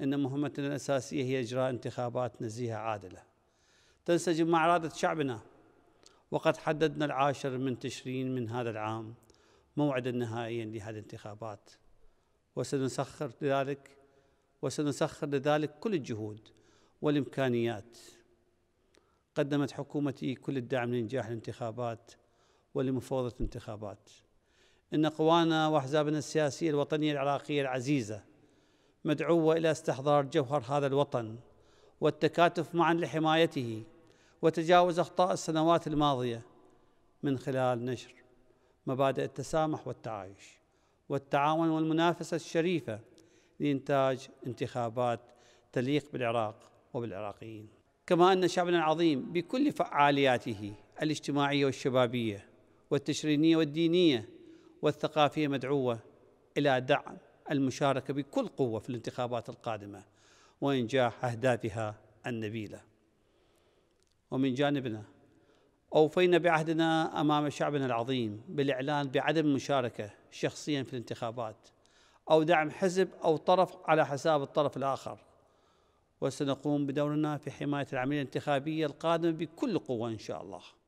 أن مهمتنا الأساسية هي إجراء انتخابات نزيهة عادلة تنسجم مع إرادة شعبنا وقد حددنا العاشر من تشرين من هذا العام موعدا نهائيا لهذه الانتخابات وسنسخر لذلك وسنسخر لذلك كل الجهود والإمكانيات قدمت حكومتي كل الدعم لنجاح الانتخابات ولمفوضة الانتخابات إن قوانا وأحزابنا السياسية الوطنية العراقية العزيزة مدعوه الى استحضار جوهر هذا الوطن والتكاتف معا لحمايته وتجاوز اخطاء السنوات الماضيه من خلال نشر مبادئ التسامح والتعايش والتعاون والمنافسه الشريفه لانتاج انتخابات تليق بالعراق وبالعراقيين كما ان شعبنا العظيم بكل فعالياته الاجتماعيه والشبابيه والتشرينيه والدينيه والثقافيه مدعوه الى دعم المشاركه بكل قوه في الانتخابات القادمه وانجاح اهدافها النبيله. ومن جانبنا اوفينا بعهدنا امام شعبنا العظيم بالاعلان بعدم المشاركه شخصيا في الانتخابات او دعم حزب او طرف على حساب الطرف الاخر. وسنقوم بدورنا في حمايه العمليه الانتخابيه القادمه بكل قوه ان شاء الله.